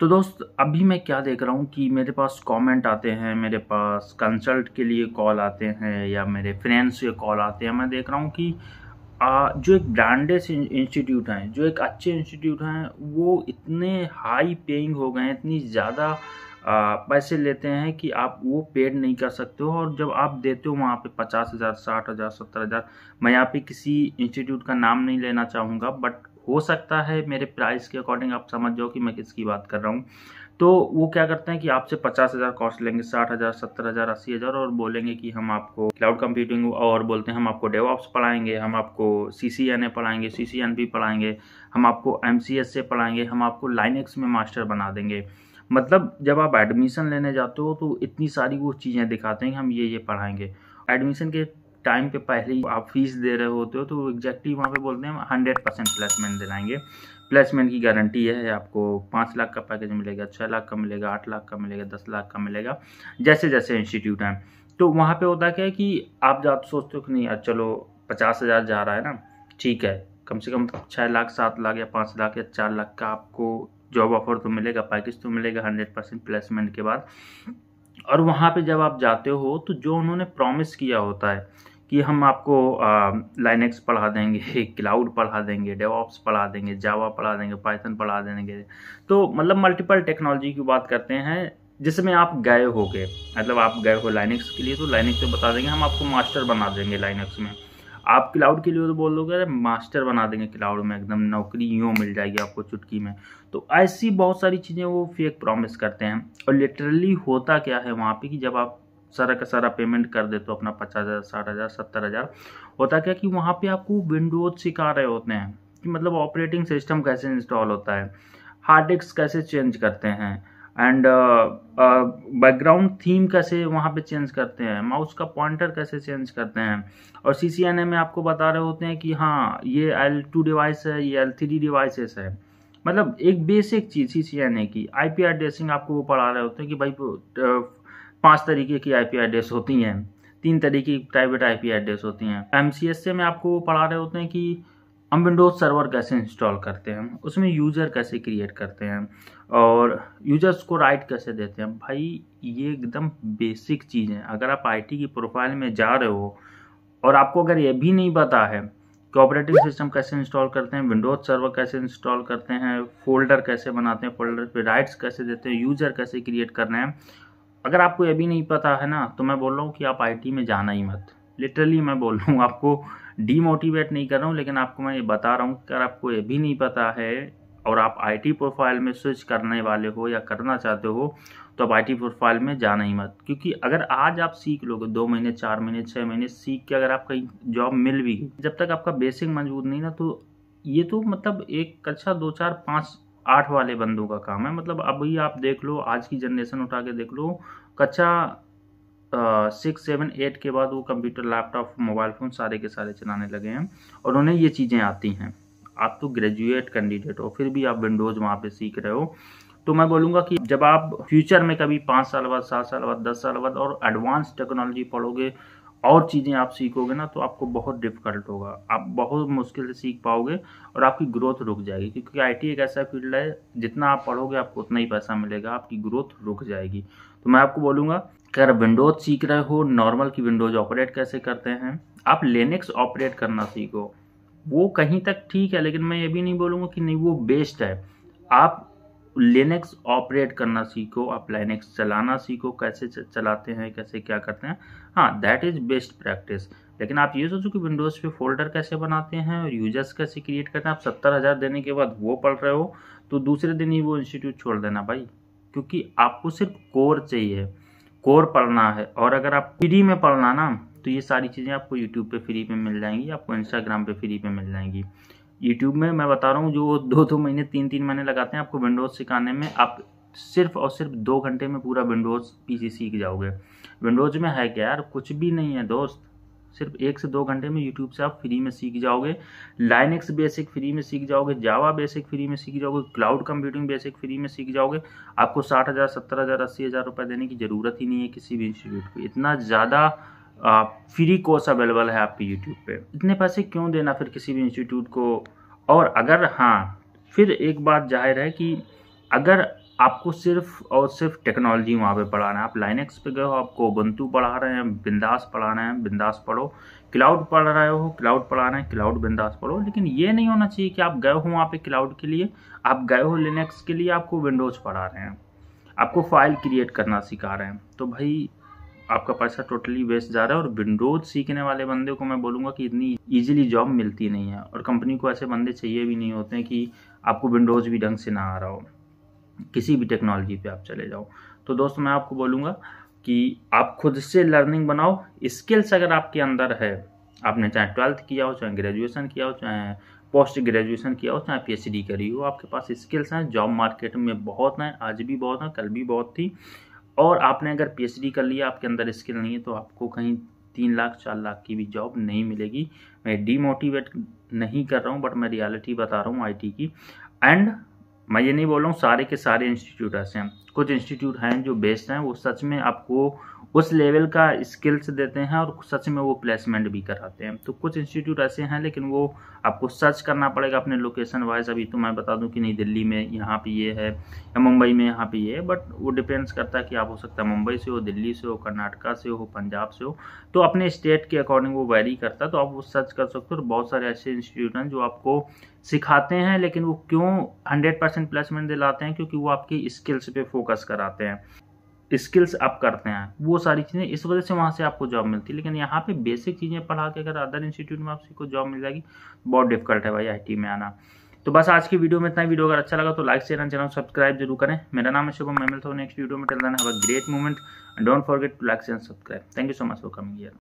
तो दोस्त अभी मैं क्या देख रहा हूँ कि मेरे पास कमेंट आते हैं मेरे पास कंसल्ट के लिए कॉल आते हैं या मेरे फ्रेंड्स के कॉल आते हैं मैं देख रहा हूँ कि आ, जो एक ब्रांडेड इंस्टीट्यूट हैं जो एक अच्छे इंस्टीट्यूट हैं वो इतने हाई पेइंग हो गए हैं इतनी ज़्यादा पैसे लेते हैं कि आप वो पेड नहीं कर सकते हो और जब आप देते हो वहाँ पे पचास हज़ार साठ हज़ार सत्तर हज़ार मैं यहाँ पे किसी इंस्टीट्यूट का नाम नहीं लेना चाहूँगा बट हो सकता है मेरे प्राइस के अकॉर्डिंग आप समझ जाओ कि मैं किसकी बात कर रहा हूँ तो वो क्या करते हैं कि आपसे पचास हज़ार कॉस्ट लेंगे साठ हज़ार सत्तर हज़ार अस्सी हज़ार और बोलेंगे कि हम आपको क्लाउड कंप्यूटिंग और बोलते हैं हम आपको डेवॉप्स पढ़ाएंगे हम आपको सी सी एन ए पढ़ाएंगे सी सी एन बी पढ़ाएंगे हम आपको एम सी एस से पढ़ाएंगे हम आपको एक्स में मास्टर बना देंगे मतलब जब आप एडमिशन लेने जाते हो तो इतनी सारी वो चीज़ें दिखाते हैं कि हम ये ये पढ़ाएंगे एडमिशन के टाइम के पहले ही आप फीस दे रहे होते हो तो एग्जैक्टली वहाँ पे बोलते हैं हंड्रेड परसेंट प्लेसमेंट दिलाएंगे प्लेसमेंट की गारंटी है आपको पाँच लाख का पैकेज मिलेगा छः लाख का मिलेगा आठ लाख का मिलेगा दस लाख का मिलेगा जैसे जैसे इंस्टीट्यूट हैं तो वहाँ पे होता क्या है कि आप जब सोचते हो कि नहीं यार चलो पचास हज़ार जा रहा है ना ठीक है कम से कम तो छः लाख सात लाख या पाँच लाख या चार लाख का आपको जॉब ऑफर तो मिलेगा पैकेज तो मिलेगा हंड्रेड परसेंट प्लेसमेंट के बाद और वहाँ पे जब आप जाते हो तो जो उन्होंने प्रॉमिस किया होता है कि हम आपको लाइनेक्स पढ़ा देंगे क्लाउड पढ़ा देंगे डेवॉप्स पढ़ा देंगे जावा पढ़ा देंगे पाइथन पढ़ा देंगे तो मतलब मल्टीपल टेक्नोलॉजी की बात करते हैं जिसमें आप गए हो गए मतलब आप गए हो लाइनेक्स के लिए तो लाइनेक्स से बता देंगे हम आपको मास्टर बना देंगे लाइनेक्स में आप क्लाउड के लिए तो बोल दोगे अरे मास्टर बना देंगे क्लाउड में एकदम नौकरी यूँ मिल जाएगी आपको चुटकी में तो ऐसी बहुत सारी चीज़ें वो फेक प्रॉमिस करते हैं और लिटरली होता क्या है वहाँ पे कि जब आप सारा का सारा पेमेंट कर देते हो अपना पचास हज़ार साठ हज़ार सत्तर हज़ार होता क्या कि वहाँ पे आपको विंडोज सिखा रहे होते हैं कि मतलब ऑपरेटिंग सिस्टम कैसे इंस्टॉल होता है हार्ड डिस्क कैसे चेंज करते हैं एंड बैकग्राउंड थीम कैसे वहाँ पे चेंज करते हैं माउस का पॉइंटर कैसे चेंज करते हैं और सी सी एन ए में आपको बता रहे होते हैं कि हाँ ये एल टू डिवाइस है ये एल थ्री डिवाइसेस है मतलब एक basic cheese C C N A की आई पी आर ड्रेसिंग आपको वो पढ़ा रहे होते हैं कि भाई uh, पांच तरीके की आईपी एड्रेस होती हैं तीन तरीके की प्राइवेट आईपी एड्रेस होती हैं एमसीएसए में आपको पढ़ा रहे होते हैं कि हम विंडोज़ सर्वर कैसे इंस्टॉल करते हैं उसमें यूज़र कैसे क्रिएट करते हैं और यूजर्स को राइट कैसे देते हैं भाई ये एकदम बेसिक चीज़ है अगर आप आईटी की प्रोफाइल में जा रहे हो और आपको अगर ये भी नहीं पता है कि ऑपरेटिंग सिस्टम कैसे इंस्टॉल करते हैं विंडोज सर्वर कैसे इंस्टॉल करते हैं फोल्डर कैसे बनाते हैं फोल्डर पे राइट्स कैसे देते हैं यूजर कैसे क्रिएट करना है अगर आपको ये भी नहीं पता है ना तो मैं बोल रहा हूँ कि आप आईटी में जाना ही मत लिटरली मैं बोल रहा हूँ आपको डीमोटिवेट नहीं कर रहा हूँ लेकिन आपको मैं ये बता रहा हूँ अगर आपको ये भी नहीं पता है और आप आईटी प्रोफाइल में स्विच करने वाले हो या करना चाहते हो तो आप आई प्रोफाइल में जाना ही मत क्योंकि अगर आज आप सीख लोगे दो महीने चार महीने छः महीने सीख के अगर आप कहीं जॉब मिल भी जब तक आपका बेसिक मजबूत नहीं ना तो ये तो मतलब एक कक्षा दो चार पाँच आठ वाले बंदों का काम है मतलब अभी आप देख लो आज की जनरेशन उठा के देख लो कच्चा सिक्स सेवन एट के बाद वो कंप्यूटर लैपटॉप मोबाइल फ़ोन सारे के सारे चलाने लगे हैं और उन्हें ये चीज़ें आती हैं आप तो ग्रेजुएट कैंडिडेट हो फिर भी आप विंडोज़ वहाँ पे सीख रहे हो तो मैं बोलूँगा कि जब आप फ्यूचर में कभी पाँच साल बाद सात साल बाद दस साल बाद और एडवांस टेक्नोलॉजी पढ़ोगे और चीज़ें आप सीखोगे ना तो आपको बहुत डिफिकल्ट होगा आप बहुत मुश्किल से सीख पाओगे और आपकी ग्रोथ रुक जाएगी क्योंकि आईटी एक ऐसा फील्ड है जितना आप पढ़ोगे आपको उतना ही पैसा मिलेगा आपकी ग्रोथ रुक जाएगी तो मैं आपको बोलूँगा कि अगर विंडोज सीख रहे हो नॉर्मल की विंडोज ऑपरेट कैसे करते हैं आप लेनिक्स ऑपरेट करना सीखो वो कहीं तक ठीक है लेकिन मैं ये भी नहीं बोलूँगा कि नहीं वो बेस्ट है आप लिनक्स ऑपरेट करना सीखो आप लिनक्स चलाना सीखो कैसे चलाते हैं कैसे क्या करते हैं हाँ दैट इज़ बेस्ट प्रैक्टिस लेकिन आप ये सोचो कि विंडोज़ पे फोल्डर कैसे बनाते हैं और यूजर्स कैसे क्रिएट करते हैं आप सत्तर हज़ार देने के बाद वो पढ़ रहे हो तो दूसरे दिन ही वो इंस्टीट्यूट छोड़ देना भाई क्योंकि आपको सिर्फ कोर चाहिए कोर पढ़ना है और अगर आप फ्री में पढ़ना ना तो ये सारी चीज़ें आपको यूट्यूब पे फ्री पे मिल जाएंगी आपको इंस्टाग्राम पे फ्री पे मिल जाएंगी यूट्यूब में मैं बता रहा हूँ जो दो दो महीने तीन तीन महीने लगाते हैं आपको विंडोज़ सिखाने में आप सिर्फ और सिर्फ दो घंटे में पूरा विंडोज़ पीसी सीख जाओगे विंडोज़ में है क्या यार कुछ भी नहीं है दोस्त सिर्फ एक से दो घंटे में यूट्यूब से आप फ्री में सीख जाओगे लाइनक्स बेसिक फ्री में सीख जाओगे जावा बेसिक फ्री में सीख जाओगे क्लाउड कंप्यूटिंग बेसिक फ्री में सीख जाओगे आपको साठ हज़ार सत्तर हज़ार अस्सी हज़ार रुपये देने की ज़रूरत ही नहीं है किसी भी इंस्टीट्यूट को इतना ज़्यादा फ्री कोर्स अवेलेबल है आपके यूट्यूब पे इतने पैसे क्यों देना फिर किसी भी इंस्टीट्यूट को और अगर हाँ फिर एक बात जाहिर है कि अगर आपको सिर्फ और सिर्फ टेक्नोलॉजी वहाँ पे पढ़ाना है आप लाइनेक्स पे गए हो आपको बंतु पढ़ा रहे हैं बिंदास पढ़ा रहे हैं बिंदास पढ़ो क्लाउड पढ़ रहे हो क्लाउड पढ़ा रहे हैं क्लाउड बिंदास पढ़ो लेकिन ये नहीं होना चाहिए कि आप गए हो वहाँ पे क्लाउड के लिए आप गए हो लिनक्स के लिए आपको विंडोज़ पढ़ा रहे हैं आपको फाइल क्रिएट करना सिखा रहे हैं तो भाई आपका पैसा टोटली वेस्ट जा रहा है और विंडोज सीखने वाले बंदे को मैं बोलूँगा कि इतनी ईजिली जॉब मिलती नहीं है और कंपनी को ऐसे बंदे चाहिए भी नहीं होते हैं कि आपको विंडोज़ भी ढंग से ना आ रहा हो किसी भी टेक्नोलॉजी पे आप चले जाओ तो दोस्तों मैं आपको बोलूँगा कि आप खुद से लर्निंग बनाओ स्किल्स अगर आपके अंदर है आपने चाहे ट्वेल्थ किया हो चाहे ग्रेजुएशन किया हो चाहे पोस्ट ग्रेजुएशन किया हो चाहे पीएचडी करी हो आपके पास स्किल्स हैं जॉब मार्केट में बहुत हैं आज भी बहुत हैं कल भी बहुत थी और आपने अगर पीएचडी कर लिया आपके अंदर स्किल नहीं है तो आपको कहीं तीन लाख चार लाख की भी जॉब नहीं मिलेगी मैं डीमोटिवेट नहीं कर रहा हूँ बट मैं रियलिटी बता रहा हूँ आईटी की एंड मैं ये नहीं बोल रहा हूँ सारे के सारे इंस्टीट्यूट ऐसे हैं कुछ इंस्टीट्यूट हैं जो बेस्ड हैं वो सच में आपको उस लेवल का स्किल्स देते हैं और सच में वो प्लेसमेंट भी कराते हैं तो कुछ इंस्टीट्यूट ऐसे हैं लेकिन वो आपको सर्च करना पड़ेगा अपने लोकेशन वाइज अभी तो मैं बता दूं कि नहीं दिल्ली में यहाँ पे ये है या मुंबई में यहाँ पे ये है बट वो डिपेंड्स करता है कि आप हो सकता है मुंबई से हो दिल्ली से हो कर्नाटका से हो पंजाब से हो तो अपने स्टेट के अकॉर्डिंग वो वेरी करता है तो आप वो सर्च कर सकते हो और बहुत सारे ऐसे इंस्टीट्यूट हैं जो आपको सिखाते हैं लेकिन वो क्यों 100 परसेंट प्लेसमेंट दिलाते हैं क्योंकि वो आपकी स्किल्स पे फोकस कराते हैं स्किल्स अप करते हैं वो सारी चीज़ें इस वजह से वहाँ से आपको जॉब मिलती है लेकिन यहाँ पे बेसिक चीज़ें पढ़ा के अगर अदर इंस्टीट्यूट में आपको जॉब मिल जाएगी बहुत डिफिकल्ट है भाई आई में आना तो बस आज की वीडियो में इतना वीडियो अगर अच्छा लगा तो like share and channel subscribe जरूर करें मेरा नाम है शुभम मैं मिलता हूँ नेक्स्ट वीडियो में till then have a great moment don't forget to like and subscribe thank you so much for coming year